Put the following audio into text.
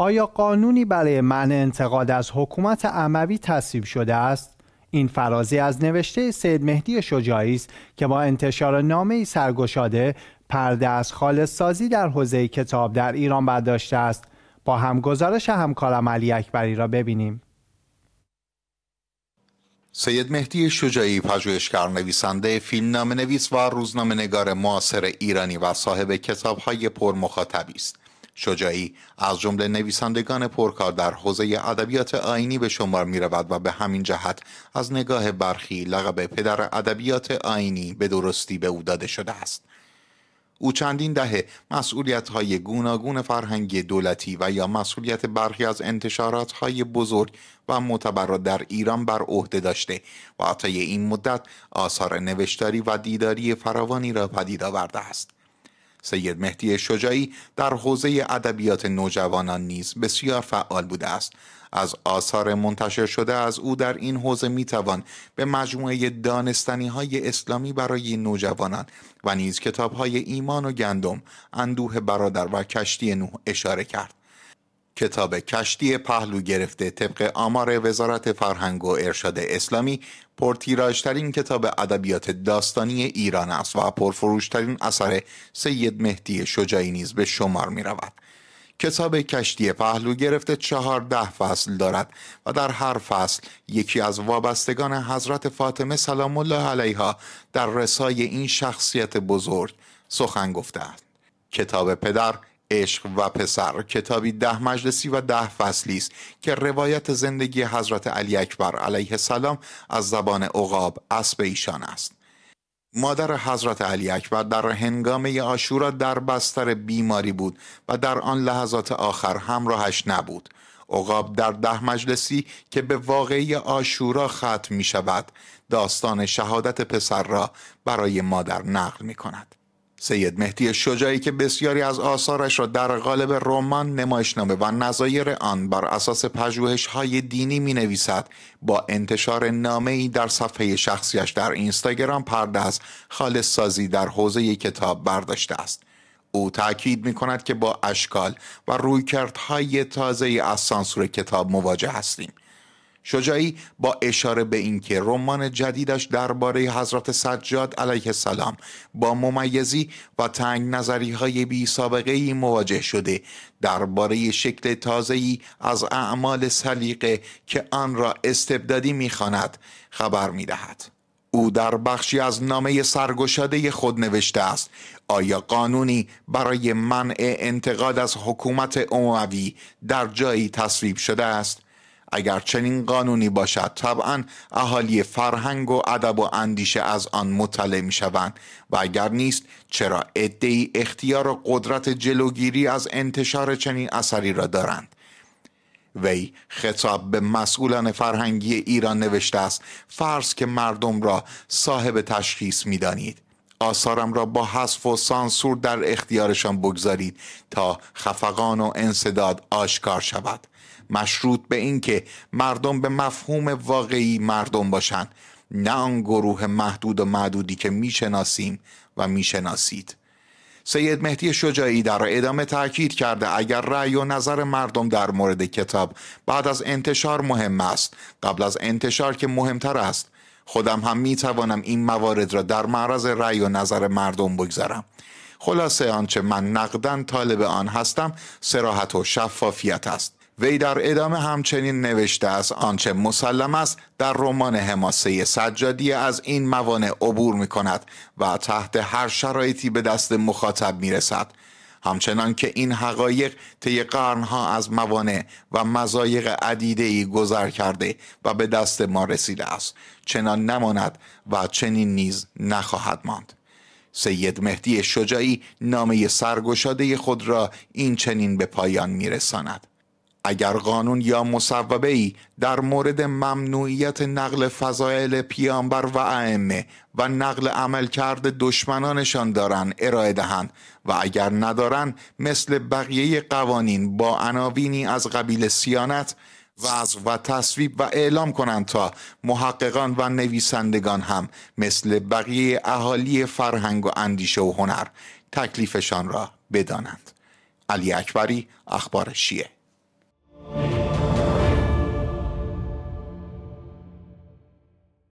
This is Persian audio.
آیا قانونی برای من انتقاد از حکومت عموی تصویب شده است؟ این فرازی از نوشته سید مهدی شجاعی است که با انتشار نامه سرگشاده پرده از خالص سازی در حوزه کتاب در ایران برداشته است. با هم گزارش همکارم علی اکبری را ببینیم. سید مهدی شجاعی پژوهشگر نویسنده فیلم نام نویس و روزنامه نگار معاصر ایرانی و صاحب کتاب های پر مخاطبی است شجاعی از جمله نویسندگان پرکار در حوزه ادبیات آینی به شمار می رود و به همین جهت از نگاه برخی لقب پدر ادبیات آینی به درستی به او داده شده است. او چندین دهه مسئولیت های گوناگون فرهنگی دولتی و یا مسئولیت برخی از انتشارات های بزرگ و معتبر را در ایران بر عهده داشته و طی این مدت آثار نوشتاری و دیداری فراوانی را پدید آورده است. سید مهدی شجاعی در حوزه ادبیات نوجوانان نیز بسیار فعال بوده است از آثار منتشر شده از او در این حوزه می توان به مجموعه دانستنی های اسلامی برای نوجوانان و نیز کتاب های ایمان و گندم اندوه برادر و کشتی نوح اشاره کرد کتاب کشتی پهلو گرفته طبق آمار وزارت فرهنگ و ارشاد اسلامی پرتیراژترین کتاب ادبیات داستانی ایران است و پرفروشترین اثر سید مهدی شجاعی نیز به شمار می رود. کتاب کشتی پهلو گرفته چهارده فصل دارد و در هر فصل یکی از وابستگان حضرت فاطمه سلام الله علیها در رسای این شخصیت بزرگ سخن گفته است. کتاب پدر عشق و پسر کتابی ده مجلسی و ده فصلی است که روایت زندگی حضرت علی اکبر علیه السلام از زبان عقاب اسب ایشان است مادر حضرت علی اکبر در هنگامه آشورا در بستر بیماری بود و در آن لحظات آخر همراهش نبود عقاب در ده مجلسی که به واقعی آشورا ختم می شود داستان شهادت پسر را برای مادر نقل می کند سید مهدی شجاعی که بسیاری از آثارش را در قالب رمان، نمایشنامه و نظایر آن بر اساس پجوهش های دینی می نویسد با انتشار نامه ای در صفحه شخصیش در اینستاگرام پرده از خالص سازی در حوزه کتاب برداشته است. او تاکید می کند که با اشکال و رویکردهای تازه از سانسور کتاب مواجه هستیم. شجاعی با اشاره به اینکه رمان جدیدش درباره حضرت سجاد علیه السلام با ممیزی و تنگ نظری های بی سابقه ای مواجه شده درباره شکل تازه ای از اعمال سلیقه که آن را استبدادی میخواند خبر میدهد او در بخشی از نامه سرگشاده خود نوشته است آیا قانونی برای منع انتقاد از حکومت اموی در جایی تصویب شده است؟ اگر چنین قانونی باشد طبعا اهالی فرهنگ و ادب و اندیشه از آن مطلع می شوند و اگر نیست چرا ادهی اختیار و قدرت جلوگیری از انتشار چنین اثری را دارند وی خطاب به مسئولان فرهنگی ایران نوشته است فرض که مردم را صاحب تشخیص میدانید آثارم را با حذف و سانسور در اختیارشان بگذارید تا خفقان و انصداد آشکار شود مشروط به اینکه مردم به مفهوم واقعی مردم باشند نه آن گروه محدود و معدودی که میشناسیم و میشناسید سید مهدی شجاعی در ادامه تاکید کرده اگر رأی و نظر مردم در مورد کتاب بعد از انتشار مهم است قبل از انتشار که مهمتر است خودم هم می توانم این موارد را در معرض رأی و نظر مردم بگذارم خلاصه آنچه من نقدن طالب آن هستم سراحت و شفافیت است وی در ادامه همچنین نوشته است آنچه مسلم است در رمان حماسه سجادی از این موانع عبور می کند و تحت هر شرایطی به دست مخاطب می رسد همچنان که این حقایق طی قرنها از موانع و مزایق عدیده گذر کرده و به دست ما رسیده است چنان نماند و چنین نیز نخواهد ماند سید مهدی شجاعی نامه سرگشاده خود را این چنین به پایان میرساند اگر قانون یا مصوبه ای در مورد ممنوعیت نقل فضایل پیامبر و ائمه و نقل عملکرد دشمنانشان دارن ارائه دهند و اگر ندارن مثل بقیه قوانین با عناوینی از قبیل سیانت وضع و تصویب و اعلام کنند تا محققان و نویسندگان هم مثل بقیه اهالی فرهنگ و اندیشه و هنر تکلیفشان را بدانند علی اکبری اخبار شیعه